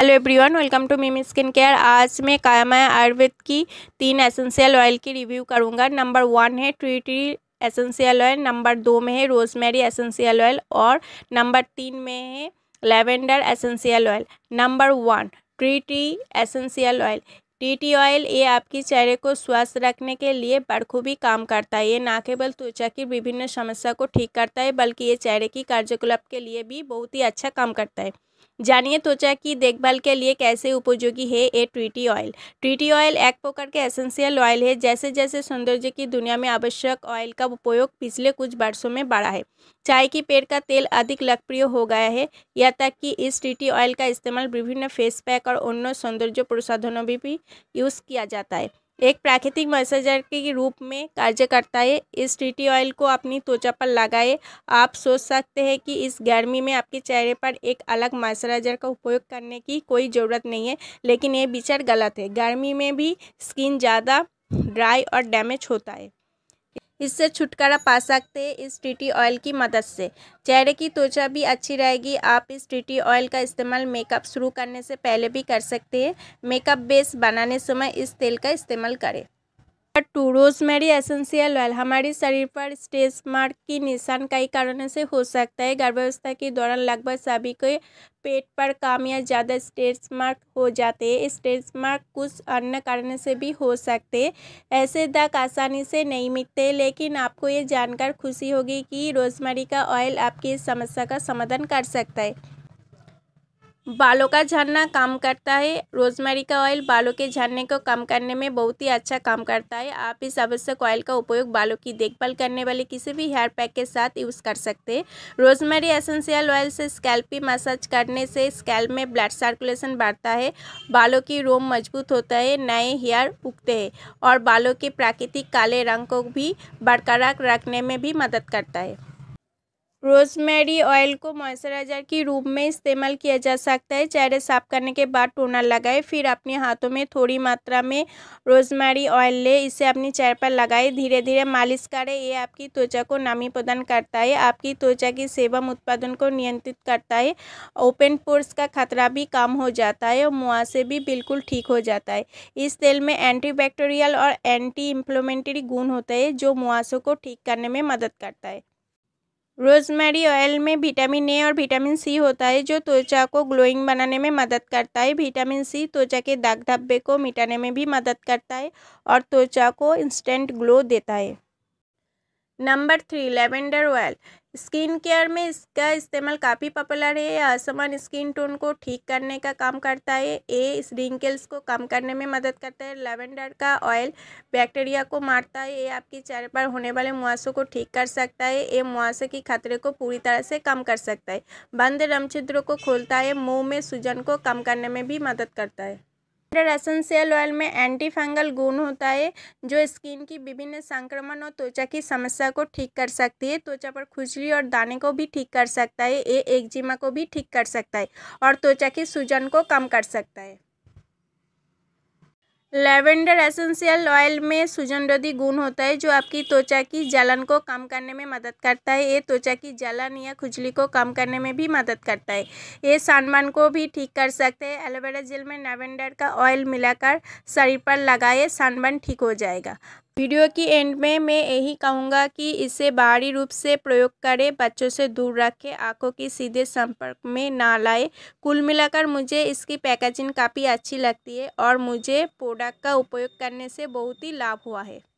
hello everyone welcome to Mimi skin care आज मैं कायमा आयुर्वेद की तीन एसेंशियल ऑयल की रिव्यू करूंगा नंबर वन है tree tree essential oil number दो में है रोजमेरी एसेंशियल ऑयल और नंबर तीन में है lavender essential oil number one tree tree essential oil T T oil ये आपके चेहरे को स्वस्थ रखने के लिए बरखूबी काम करता है ये ना केवल त्वचा की विभिन्न समस्या को ठीक करता है बल्कि ये चेहरे की कार्यकलाप के लिए भी बहुत ही अच्छा काम करता है जानिए त्वचा की देखभाल के लिए कैसे उपयोगी है ये ट्रीटी ऑयल ट्रीटी ऑयल एक प्रकार के एसेंशियल ऑयल है जैसे जैसे सौंदर्य की दुनिया में आवश्यक ऑयल का उपयोग पिछले कुछ वर्षों में बढ़ा है चाय की पेड़ का तेल अधिक लोकप्रिय हो गया है या तक कि इस ट्रीटी ऑयल का इस्तेमाल विभिन्न फेस पैक और अन्य सौंदर्य प्रसाधनों में भी यूज़ किया जाता है एक प्राकृतिक मसाजर के रूप में कार्य करता है इस टी ऑयल को अपनी त्वचा पर लगाए आप सोच सकते हैं कि इस गर्मी में आपके चेहरे पर एक अलग मॉइस्चराइजर का उपयोग करने की कोई ज़रूरत नहीं है लेकिन ये विचार गलत है गर्मी में भी स्किन ज़्यादा ड्राई और डैमेज होता है इससे छुटकारा पा सकते हैं इस टीटी ऑयल की मदद से चेहरे की त्वचा भी अच्छी रहेगी आप इस टीटी ऑयल का इस्तेमाल मेकअप शुरू करने से पहले भी कर सकते हैं मेकअप बेस बनाने समय इस तेल का इस्तेमाल करें टू रोजमेरी एसेंशियल ऑयल हमारे शरीर पर स्टेज मार्क की निशान कई कारणों से हो सकता है गर्भावस्था के दौरान लगभग सभी के पेट पर काम या ज़्यादा स्टेज मार्क हो जाते हैं स्टेज मार्क कुछ अन्य कारणों से भी हो सकते हैं ऐसे दाग आसानी से नहीं मिटते लेकिन आपको ये जानकर खुशी होगी कि रोजमेरी का ऑयल आपकी इस समस्या का समाधान कर सकता है बालों का झड़ना कम करता है रोजमेरी का ऑयल बालों के झड़ने को कम करने में बहुत ही अच्छा काम करता है आप इस आवश्यक ऑयल का उपयोग बालों की देखभाल करने वाले किसी भी हेयर पैक के साथ यूज़ कर सकते हैं रोजमेरी एसेंशियल ऑयल से स्कैल्पी मसाज करने से स्कैल्प में ब्लड सर्कुलेशन बढ़ता है बालों की रोम मजबूत होता है नए हेयर उगते हैं और बालों के प्राकृतिक काले रंग को भी बरकरार रखने में भी मदद करता है रोजमेरी ऑयल को मॉइस्चराइज़र के रूप में इस्तेमाल किया जा सकता है चेहरे साफ करने के बाद टोनर लगाएं फिर अपने हाथों में थोड़ी मात्रा में रोजमेरी ऑयल ले इसे अपने चेहरे पर लगाएं धीरे धीरे मालिश करें ये आपकी त्वचा को नमी प्रदान करता है आपकी त्वचा की सेवम उत्पादन को नियंत्रित करता है ओपन पोर्स का खतरा भी कम हो जाता है और मुआसे भी बिल्कुल ठीक हो जाता है इस तेल में एंटी और एंटी इंफ्लोमेंटरी गुण होता है जो मुआसों को ठीक करने में मदद करता है रोजमेरी ऑयल में विटामिन ए और विटामिन सी होता है जो त्वचा को ग्लोइंग बनाने में मदद करता है विटामिन सी त्वचा के दाग धब्बे को मिटाने में भी मदद करता है और त्वचा को इंस्टेंट ग्लो देता है number three lavender oil skin care में इसका इस्तेमाल काफ़ी पॉपुलर है यह असमान स्किन टोन को ठीक करने का काम करता है ए रिंकल्स को कम करने में मदद करता है लेवेंडर का ऑयल बैक्टीरिया को मारता है ये आपके चेहरे पर होने वाले मुआसों को ठीक कर सकता है ये मुआसे के खतरे को पूरी तरह से कम कर सकता है बंद रमछिद्रों को खोलता है मुँह में सूजन को कम करने में भी मदद करता है हंड्रेड एसेंशियल ऑयल में एंटी फंगल गुण होता है जो स्किन की विभिन्न संक्रमण और त्वचा की समस्या को ठीक कर सकती है त्वचा पर खुजली और दाने को भी ठीक कर सकता है ये एक्जिमा को भी ठीक कर सकता है और त्वचा की सूजन को कम कर सकता है लैवेंडर एसेंशियल ऑयल में सुगंधोदी गुण होता है जो आपकी त्वचा की जलन को कम करने में मदद करता है ये त्वचा की जलन या खुजली को कम करने में भी मदद करता है ये सानमान को भी ठीक कर सकते हैं एलोवेरा जेल में लैवेंडर का ऑयल मिलाकर शरीर पर लगाए सानबर्न ठीक हो जाएगा वीडियो की एंड में मैं यही कहूँगा कि इसे बाहरी रूप से प्रयोग करें बच्चों से दूर रखें आंखों के सीधे संपर्क में ना लाए कुल मिलाकर मुझे इसकी पैकेजिंग काफ़ी अच्छी लगती है और मुझे प्रोडक्ट का उपयोग करने से बहुत ही लाभ हुआ है